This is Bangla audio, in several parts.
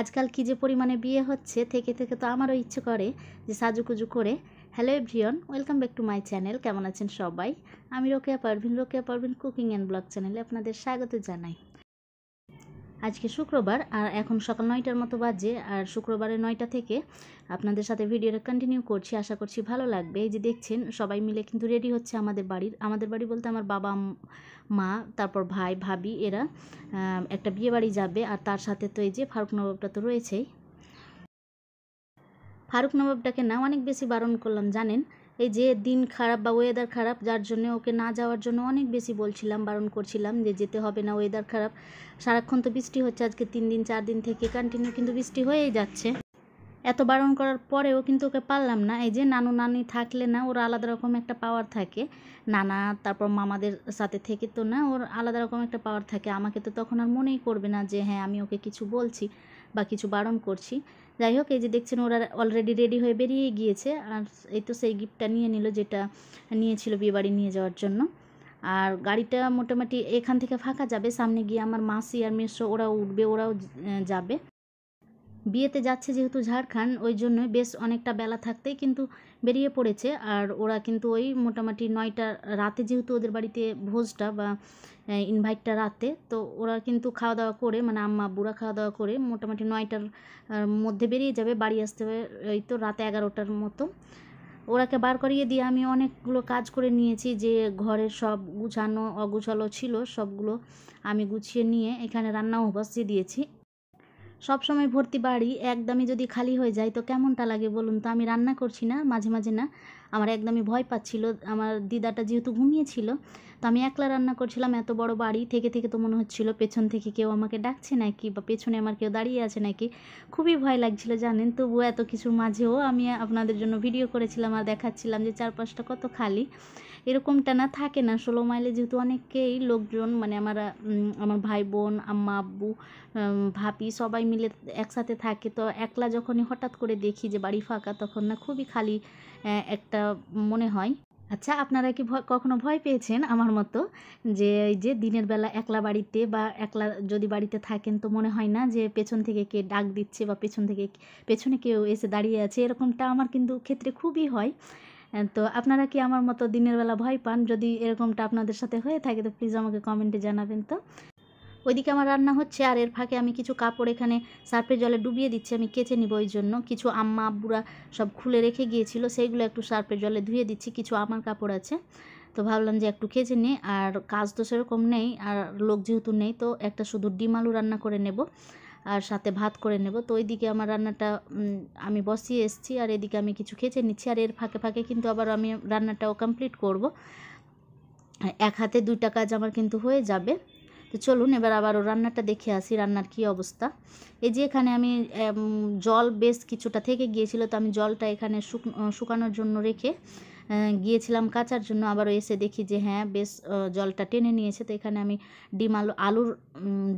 আজকাল কী যে পরিমাণে বিয়ে হচ্ছে থেকে থেকে তো আমারও ইচ্ছে করে যে সাজুকুজু করে hello everyone welcome back to my channel কেমন আছেন সবাই আমি Rokeya Parvin Rokeya Parvin cooking and blog চ্যানেলে আপনাদের স্বাগত জানাই আজকে শুক্রবার আর এখন সকাল নয়টার মতো বাজে আর শুক্রবারে নয়টা থেকে আপনাদের সাথে ভিডিওটা কন্টিনিউ করছি আশা করছি ভালো লাগবে এই যে দেখছেন সবাই মিলে কিন্তু রেডি হচ্ছে আমাদের বাড়ির আমাদের বাড়ি বলতে আমার বাবা মা তারপর ভাই ভাবি এরা একটা বিয়ে বাড়ি যাবে আর তার সাথে তো এই যে ফারুক নবাবটা তো রয়েছেই ফারুক নবাবটাকে না অনেক বেশি বারণ করলাম জানেন এই যে দিন খারাপ বা ওয়েদার খারাপ যার জন্য ওকে না যাওয়ার জন্য অনেক বেশি বলছিলাম বারণ করছিলাম যে যেতে হবে না ওয়েদার খারাপ সারাক্ষণ তো বৃষ্টি হচ্ছে আজকে তিন দিন চার দিন থেকে কন্টিনিউ কিন্তু বৃষ্টি হয়েই যাচ্ছে এত বারণ করার পরেও কিন্তু ওকে পারলাম না এই যে নানু নানি থাকলে না ওর আলাদা রকম একটা পাওয়ার থাকে নানা তারপর মামাদের সাথে থেকে তো না ওর আলাদা রকম একটা পাওয়ার থাকে আমাকে তো তখন আর মনেই করবে না যে হ্যাঁ আমি ওকে কিছু বলছি বা কিছু বারণ করছি যাই হোক এই যে দেখছেন ওরা অলরেডি রেডি হয়ে বেরিয়ে গিয়েছে আর এই তো সেই গিফটটা নিয়ে নিল যেটা নিয়েছিল বিয়েবাড়ি নিয়ে যাওয়ার জন্য আর গাড়িটা মোটামুটি এখান থেকে ফাঁকা যাবে সামনে গিয়ে আমার মাসি আর মেসো ওরা উঠবে ওরাও যাবে বিয়েতে যাচ্ছে যেহেতু ঝাড়খান্ড ওই জন্য বেশ অনেকটা বেলা থাকতেই কিন্তু বেরিয়ে পড়েছে আর ওরা কিন্তু ওই মোটামুটি নয়টা রাতে যেহেতু ওদের বাড়িতে ভোজটা বা ইনভাইটটা রাতে তো ওরা কিন্তু খাওয়া দাওয়া করে মানে আম্মা বুড়া খাওয়া দাওয়া করে মোটামুটি নয়টার মধ্যে বেরিয়ে যাবে বাড়ি আসতে হবে এই তো রাতে এগারোটার মতো ওরাকে বার করিয়ে দিয়ে আমি অনেকগুলো কাজ করে নিয়েছি যে ঘরের সব গুছানো অগুছালো ছিল সবগুলো আমি গুছিয়ে নিয়ে এখানে রান্নাও বসিয়ে দিয়েছি সব সময় ভর্তি বাড়ি একদমই যদি খালি হয়ে যায় তো কেমনটা লাগে বলুন তো আমি রান্না করছি না মাঝে মাঝে না আমার একদমই ভয় পাচ্ছিল আমার দিদাটা যেহেতু ঘুমিয়েছিল তো আমি একলা রান্না করছিলাম এত বড় বাড়ি থেকে থেকে তো মনে হচ্ছিল পেছন থেকে কেউ আমাকে ডাকছে নাকি বা পেছনে আমার কেউ দাঁড়িয়ে আছে নাকি খুবই ভয় লাগছিল জানেন তবুও এত কিছুর মাঝেও আমি আপনাদের জন্য ভিডিও করেছিলাম আর দেখাচ্ছিলাম যে চারপাশটা কত খালি এরকমটা না থাকে না ষোলো মাইলে যেহেতু অনেকেই লোকজন মানে আমার আমার ভাই বোন আম্মা আব্বু ভাবি সবাই মিলে একসাথে থাকে তো একলা যখনই হঠাৎ করে দেখি যে বাড়ি ফাঁকা তখন না খুবই খালি একটা মনে হয় আচ্ছা আপনারা কি ভয় কখনো ভয় পেয়েছেন আমার মতো যে যে দিনের বেলা একলা বাড়িতে বা একলা যদি বাড়িতে থাকেন তো মনে হয় না যে পেছন থেকে কে ডাক দিচ্ছে বা পেছন থেকে পেছনে কেউ এসে দাঁড়িয়ে আছে এরকমটা আমার কিন্তু ক্ষেত্রে খুবই হয় তো আপনারা কি আমার মতো দিনের বেলা ভয় পান যদি এরকমটা আপনাদের সাথে হয়ে থাকে তো প্লিজ আমাকে কমেন্টে জানাবেন তো ওইদিকে আমার রান্না হচ্ছে আর এর ফাঁকে আমি কিছু কাপড় এখানে সার্ফের জলে ডুবিয়ে দিচ্ছি আমি কেচে নিব ওই জন্য কিছু আম্মা আব্বুরা সব খুলে রেখে গিয়েছিল সেইগুলো একটু সার্ফের জলে ধুয়ে দিচ্ছি কিছু আমার কাপড় আছে তো ভাবলাম যে একটু কেচে নিই আর কাজ তো সেরকম নেই আর লোক যেহেতু নেই তো একটা শুধু ডিম আলু রান্না করে নেব আর সাথে ভাত করে নেব তো ওইদিকে আমার রান্নাটা আমি বসিয়ে এসেছি আর এদিকে আমি কিছু খেয়েছে নিচ্ছি আর এর ফাঁকে ফাঁকে কিন্তু আবার আমি রান্নাটাও কমপ্লিট করব এক হাতে দুইটা কাজ আমার কিন্তু হয়ে যাবে তো চলুন এবার আবারও রান্নাটা দেখে আসি রান্নার কি অবস্থা এই যে এখানে আমি জল বেশ কিছুটা থেকে গিয়েছিল তো আমি জলটা এখানে শুকনো শুকানোর জন্য রেখে গিয়েছিলাম কাচার জন্য আবারও এসে দেখি যে হ্যাঁ বেশ জলটা টেনে নিয়েছে তো এখানে আমি ডিম আলু আলুর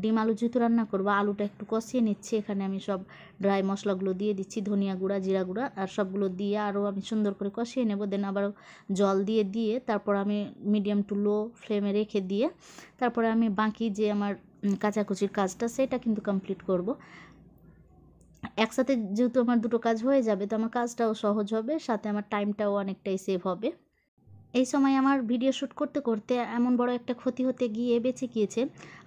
ডিম আলু যেহেতু রান্না করবো আলুটা একটু কষিয়ে নিচ্ছি এখানে আমি সব ড্রাই মশলাগুলো দিয়ে দিচ্ছি ধনিয়া গুঁড়া জিরা গুঁড়া আর সবগুলো দিয়ে আরও আমি সুন্দর করে কষিয়ে নেবো দেন আবারও জল দিয়ে দিয়ে তারপর আমি মিডিয়াম টু লো ফ্লেমে রেখে দিয়ে তারপরে আমি বাকি যে আমার কাচাকুচির কাজটা সেটা কিন্তু কমপ্লিট করব একসাথে যেহেতু আমার দুটো কাজ হয়ে যাবে তো আমার কাজটাও সহজ হবে সাথে আমার টাইমটাও অনেকটাই সেভ হবে এই সময় আমার ভিডিও শ্যুট করতে করতে এমন বড় একটা ক্ষতি হতে গিয়ে বেঁচে গিয়েছে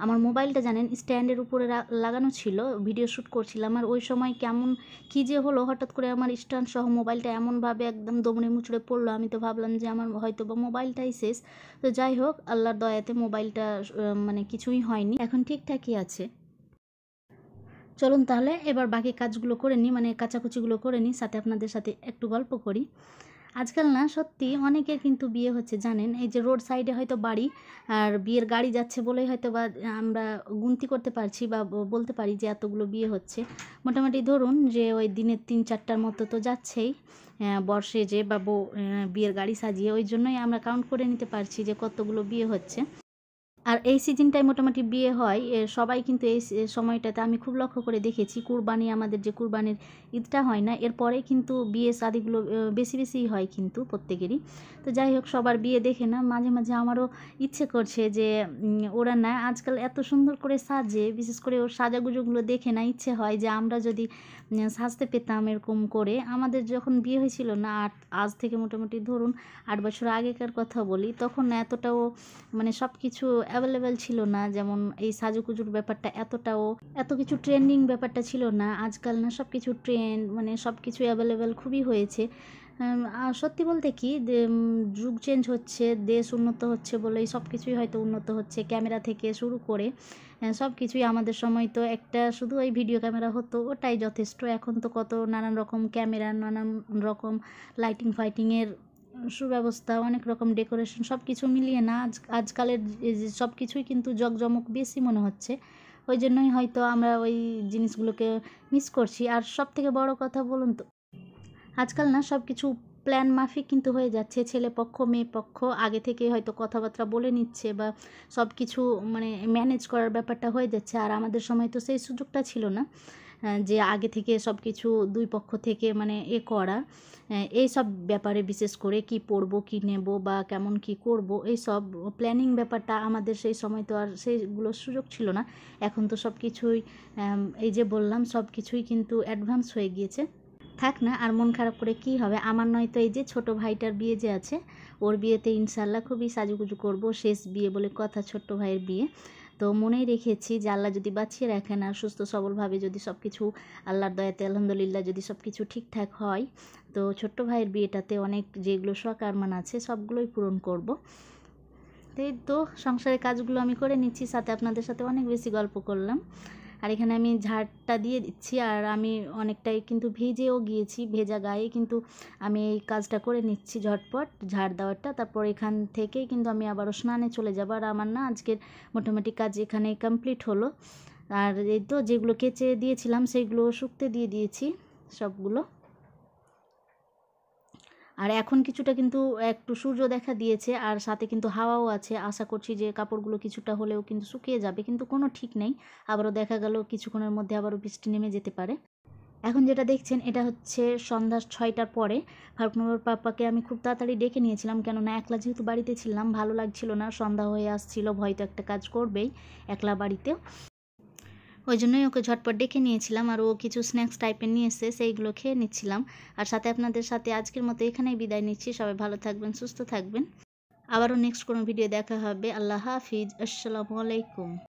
আমার মোবাইলটা জানেন স্ট্যান্ডের উপরে লাগানো ছিল ভিডিও শ্যুট করছিলাম আর ওই সময় কেমন কী যে হলো হঠাৎ করে আমার স্ট্যান্ড সহ মোবাইলটা এমনভাবে একদম দমনে মুচড়ে পড়লো আমি তো ভাবলাম যে আমার হয়তো বা মোবাইলটাই শেষ তো যাই হোক আল্লাহর দয়াতে মোবাইলটা মানে কিছুই হয়নি এখন ঠিকঠাকই আছে চলুন তাহলে এবার বাকি কাজগুলো করে নিই মানে কাচাকুচিগুলো করে নিই সাথে আপনাদের সাথে একটু গল্প করি আজকাল না সত্যি অনেকের কিন্তু বিয়ে হচ্ছে জানেন এই যে রোড সাইডে হয়তো বাড়ি আর বিয়ের গাড়ি যাচ্ছে বলেই হয়তো বা আমরা গুনতি করতে পারছি বা বলতে পারি যে এতগুলো বিয়ে হচ্ছে মোটামুটি ধরুন যে ওই দিনের তিন চারটার মতো তো যাচ্ছেই বর্ষে যে বা বিয়ের গাড়ি সাজিয়ে ওই জন্যই আমরা কাউন্ট করে নিতে পারছি যে কতগুলো বিয়ে হচ্ছে আর এই সিজনটায় মোটামুটি বিয়ে হয় সবাই কিন্তু এই সময়টাতে আমি খুব লক্ষ্য করে দেখেছি কুরবানি আমাদের যে কুরবানির ঈদটা হয় না এরপরে কিন্তু বিয়ে শাদিগুলো বেশি বেশি হয় কিন্তু প্রত্যেকেরই তো যাই হোক সবার বিয়ে দেখে না মাঝে মাঝে আমারও ইচ্ছে করছে যে ওরা না আজকাল এত সুন্দর করে সাজে বিশেষ করে ওর সাজাগুজোগুলো দেখে না ইচ্ছে হয় যে আমরা যদি সাজতে পেতাম এরকম করে আমাদের যখন বিয়ে হয়েছিল না আট আজ থেকে মোটামুটি ধরুন আট বছর আগেকার কথা বলি তখন এতটাও মানে সব কিছু অ্যাভেলেবেল ছিল না যেমন এই সাজুকুজুর ব্যাপারটা এতটাও এত কিছু ট্রেন্ডিং ব্যাপারটা ছিল না আজকাল না সব কিছু ট্রেন্ড মানে সব কিছু অ্যাভেলেবেল খুবই হয়েছে সত্যি বলতে কি যুগ চেঞ্জ হচ্ছে দেশ উন্নত হচ্ছে বলেই সব কিছুই হয়তো উন্নত হচ্ছে ক্যামেরা থেকে শুরু করে সব কিছুই আমাদের সময় তো একটা শুধু ওই ভিডিও ক্যামেরা হতো ওটাই যথেষ্ট এখন তো কত নানান রকম ক্যামেরা নানান রকম লাইটিং ফাইটিংয়ের সুব্যবস্থা অনেক রকম ডেকোরেশন সব কিছু মিলিয়ে না আজ আজকালের সব কিছুই কিন্তু জকজমক বেশি মনে হচ্ছে ওই জন্যই হয়তো আমরা ওই জিনিসগুলোকে মিস করছি আর সব থেকে বড় কথা বলুন তো আজকাল না সব কিছু প্ল্যান মাফিক কিন্তু হয়ে যাচ্ছে ছেলে পক্ষ মেয়ে পক্ষ আগে থেকে হয়তো কথাবার্তা বলে নিচ্ছে বা সব কিছু মানে ম্যানেজ করার ব্যাপারটা হয়ে যাচ্ছে আর আমাদের সময় তো সেই সুযোগটা ছিল না যে আগে থেকে সব কিছু দুই পক্ষ থেকে মানে এ করা হ্যাঁ, এই সব ব্যাপারে বিশেষ করে কি পড়বো কি নেব বা কেমন কি করব এই সব প্ল্যানিং ব্যাপারটা আমাদের সেই সময় তো আর সেইগুলো সুযোগ ছিল না এখন তো সব কিছুই এই যে বললাম সব কিছুই কিন্তু অ্যাডভান্স হয়ে গিয়েছে থাক না আর মন খারাপ করে কি হবে আমার নয়তো এই যে ছোট ভাইটার বিয়ে যে আছে ওর বিয়েতে ইনশাল্লাহ খুবই সাজুগুজু করব শেষ বিয়ে বলে কথা ছোট্ট ভাইয়ের বিয়ে তো মনে রেখেছি যে আল্লাহ যদি বাঁচিয়ে রাখেন আর সুস্থ সবলভাবে যদি সব কিছু আল্লাহর দয়াতে আলহামদুলিল্লাহ যদি সব কিছু ঠিকঠাক হয় তো ছোট্ট ভাইয়ের বিয়েটাতে অনেক যেগুলো শখ আরমান আছে সবগুলোই পূরণ করব। তো সংসারের কাজগুলো আমি করে নিচ্ছি সাথে আপনাদের সাথে অনেক বেশি গল্প করলাম আর এখানে আমি ঝাড়টা দিয়ে দিচ্ছি আর আমি অনেকটাই কিন্তু ভেজেও গিয়েছি ভেজা গায়ে কিন্তু আমি এই কাজটা করে নিচ্ছি ঝটপট ঝাড় দেওয়ারটা তারপর এখান থেকেই কিন্তু আমি আবারও স্নানে চলে যাব আর আমার না আজকের মোটামুটি কাজ এখানে কমপ্লিট হলো আর এই তো যেগুলো কেচে দিয়েছিলাম সেইগুলো শুকতে দিয়ে দিয়েছি সবগুলো আর এখন কিছুটা কিন্তু একটু সূর্য দেখা দিয়েছে আর সাথে কিন্তু হাওয়াও আছে আশা করছি যে কাপড়গুলো কিছুটা হলেও কিন্তু শুকিয়ে যাবে কিন্তু কোনো ঠিক নেই আবারও দেখা গেল কিছুক্ষণের মধ্যে আবারও বৃষ্টি নেমে যেতে পারে এখন যেটা দেখছেন এটা হচ্ছে সন্ধ্যা ছয়টার পরে ফারুকনগর পাপ্পাকে আমি খুব তাড়াতাড়ি ডেকে নিয়েছিলাম কেননা একলা যেহেতু বাড়িতে ছিলাম ভালো লাগছিল না সন্ধ্যা হয়ে আসছিল তো একটা কাজ করবেই একলা বাড়িতে ওই জন্যই ওকে ঝটপট ডেকে নিয়েছিলাম আর ও কিছু স্ন্যাক্স টাইপের নিয়ে এসে সেইগুলো খেয়ে নিচ্ছিলাম আর সাথে আপনাদের সাথে আজকের মতো এখানেই বিদায় নিচ্ছি সবাই ভালো থাকবেন সুস্থ থাকবেন আবারও নেক্সট কোনো ভিডিও দেখা হবে আল্লাহ হাফিজ আসসালামু আলাইকুম